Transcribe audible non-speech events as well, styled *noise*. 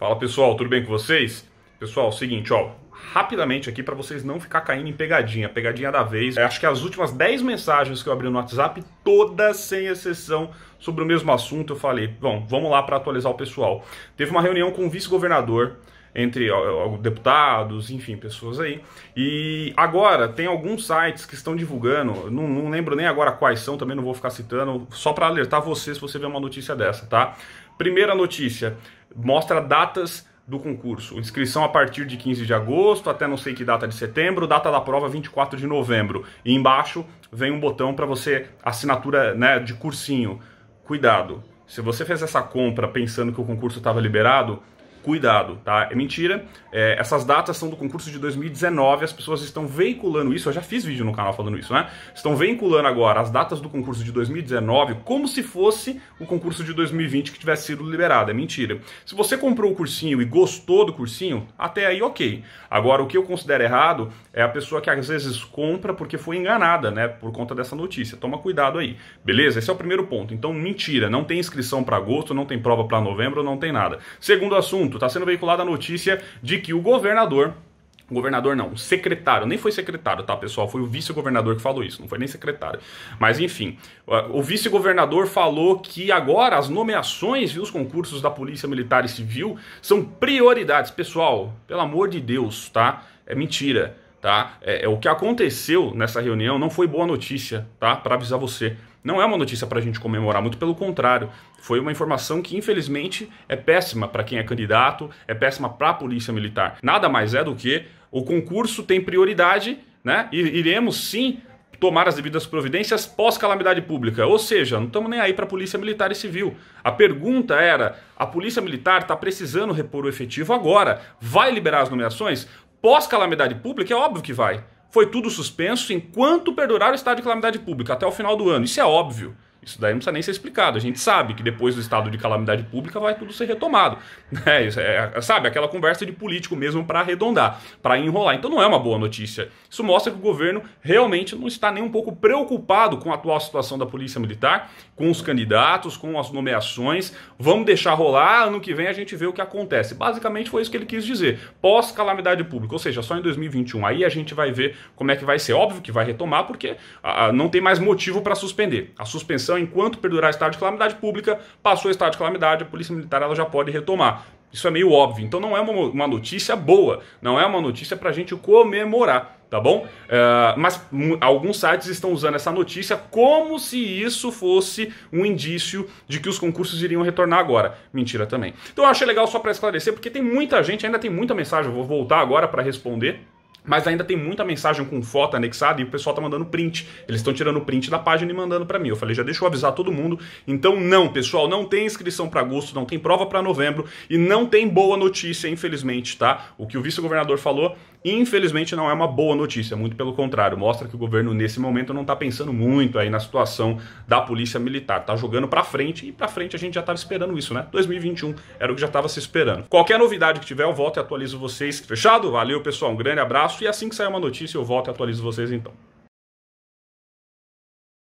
Fala pessoal, tudo bem com vocês? Pessoal, é seguinte, ó, rapidamente aqui para vocês não ficar caindo em pegadinha, pegadinha da vez. Eu é, acho que as últimas 10 mensagens que eu abri no WhatsApp, todas sem exceção, sobre o mesmo assunto, eu falei, bom, vamos lá para atualizar o pessoal. Teve uma reunião com o vice-governador entre ó, deputados, enfim, pessoas aí. E agora tem alguns sites que estão divulgando, não, não lembro nem agora quais são, também não vou ficar citando, só para alertar você se você vê uma notícia dessa, tá? Primeira notícia: mostra datas do concurso. Inscrição a partir de 15 de agosto até não sei que data de setembro, data da prova 24 de novembro. E embaixo vem um botão para você assinatura, né, de cursinho. Cuidado. Se você fez essa compra pensando que o concurso estava liberado, cuidado, tá? É mentira. É, essas datas são do concurso de 2019, as pessoas estão veiculando isso. Eu já fiz vídeo no canal falando isso, né? Estão veiculando agora as datas do concurso de 2019 como se fosse o concurso de 2020 que tivesse sido liberado. É mentira. Se você comprou o cursinho e gostou do cursinho, até aí ok. Agora, o que eu considero errado é a pessoa que às vezes compra porque foi enganada, né? Por conta dessa notícia. Toma cuidado aí, beleza? Esse é o primeiro ponto. Então, mentira. Não tem inscrição para agosto, não tem prova para novembro, não tem nada. Segundo assunto assunto. Está sendo veiculada a notícia de que o governador governador não, secretário, nem foi secretário, tá, pessoal? Foi o vice-governador que falou isso, não foi nem secretário. Mas enfim, o vice-governador falou que agora as nomeações e os concursos da Polícia Militar e Civil são prioridades. Pessoal, pelo amor de Deus, tá? É mentira, tá? É, é o que aconteceu nessa reunião não foi boa notícia, tá? Para avisar você. Não é uma notícia para a gente comemorar, muito pelo contrário. Foi uma informação que, infelizmente, é péssima para quem é candidato, é péssima para a polícia militar. Nada mais é do que o concurso tem prioridade, né? E iremos sim tomar as devidas providências pós-calamidade pública. Ou seja, não estamos nem aí para a Polícia Militar e Civil. A pergunta era: a Polícia Militar está precisando repor o efetivo agora? Vai liberar as nomeações? Pós-calamidade pública, é óbvio que vai foi tudo suspenso enquanto perdurar o estado de calamidade pública até o final do ano. Isso é óbvio. Isso daí não precisa nem ser explicado. A gente sabe que depois do estado de calamidade pública vai tudo ser retomado. *laughs* É, é, é, sabe, aquela conversa de político mesmo para arredondar, para enrolar. Então não é uma boa notícia. Isso mostra que o governo realmente não está nem um pouco preocupado com a atual situação da Polícia Militar, com os candidatos, com as nomeações. Vamos deixar rolar, ano que vem a gente vê o que acontece. Basicamente foi isso que ele quis dizer. Pós-calamidade pública, ou seja, só em 2021. Aí a gente vai ver como é que vai ser. Óbvio que vai retomar, porque ah, ah não tem mais motivo para suspender. A suspensão enquanto perdurar estado de calamidade pública, passou o estado de calamidade, a polícia militar ela já pode retomar. Isso é meio óbvio. Então não é uma, uma notícia boa, não é uma notícia para a gente comemorar, tá bom? É, mas alguns sites estão usando essa notícia como se isso fosse um indício de que os concursos iriam retornar agora. Mentira também. Então eu achei legal só para esclarecer, porque tem muita gente, ainda tem muita mensagem, eu vou voltar agora para responder mas ainda tem muita mensagem com foto anexada e o pessoal tá mandando print. Eles estão tirando print da página e mandando para mim. Eu falei, já deixa eu avisar todo mundo. Então não, pessoal, não tem inscrição para agosto, não tem prova para novembro e não tem boa notícia, infelizmente, tá? O que o vice-governador falou Infelizmente não é uma boa notícia, muito pelo contrário, mostra que o governo nesse momento não está pensando muito aí na situação da polícia militar, tá jogando para frente e para frente a gente já estava esperando isso, né? 2021 era o que já estava se esperando. Qualquer novidade que tiver, eu volto e atualizo vocês. Fechado? Valeu, pessoal, um grande abraço e assim que sair uma notícia eu volto e atualizo vocês então.